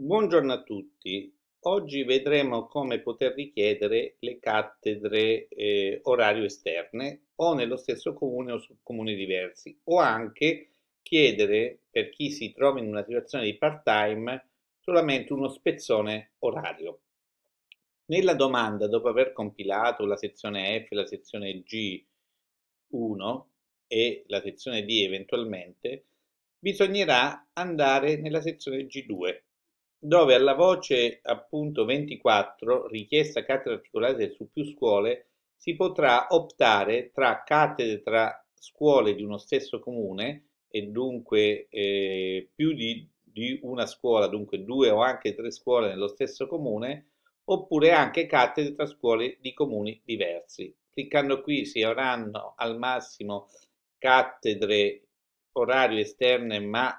Buongiorno a tutti. Oggi vedremo come poter richiedere le cattedre eh, orario esterne o nello stesso comune o su comuni diversi o anche chiedere per chi si trova in una situazione di part-time solamente uno spezzone orario. Nella domanda, dopo aver compilato la sezione F, la sezione G1 e la sezione D eventualmente, bisognerà andare nella sezione G2 dove alla voce appunto 24, richiesta cattedra articolata su più scuole, si potrà optare tra cattedre tra scuole di uno stesso comune e dunque eh, più di, di una scuola, dunque due o anche tre scuole nello stesso comune, oppure anche cattedre tra scuole di comuni diversi. Cliccando qui si avranno al massimo cattedre orario esterne ma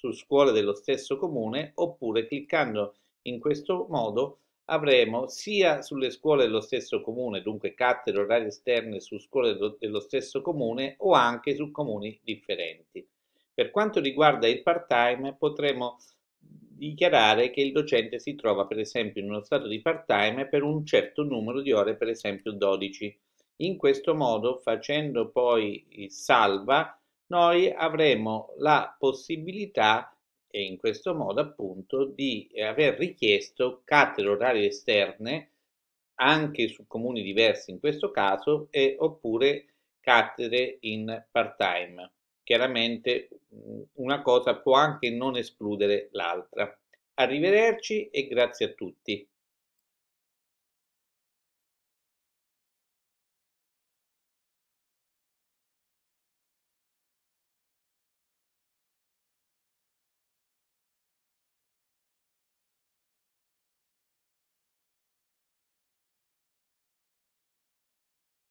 su scuole dello stesso comune oppure cliccando in questo modo avremo sia sulle scuole dello stesso comune, dunque cattedre orari esterne su scuole dello stesso comune o anche su comuni differenti. Per quanto riguarda il part-time potremo dichiarare che il docente si trova per esempio in uno stato di part-time per un certo numero di ore, per esempio 12. In questo modo, facendo poi il salva noi avremo la possibilità e in questo modo appunto di eh, aver richiesto cattedre orarie esterne anche su comuni diversi in questo caso e oppure cattedre in part time chiaramente mm, una cosa può anche non escludere l'altra arrivederci e grazie a tutti